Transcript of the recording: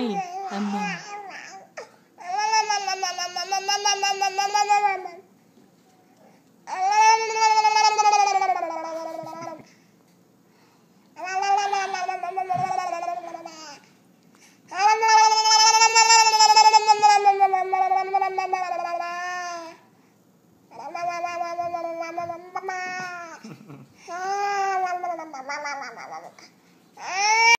lain amin Mama.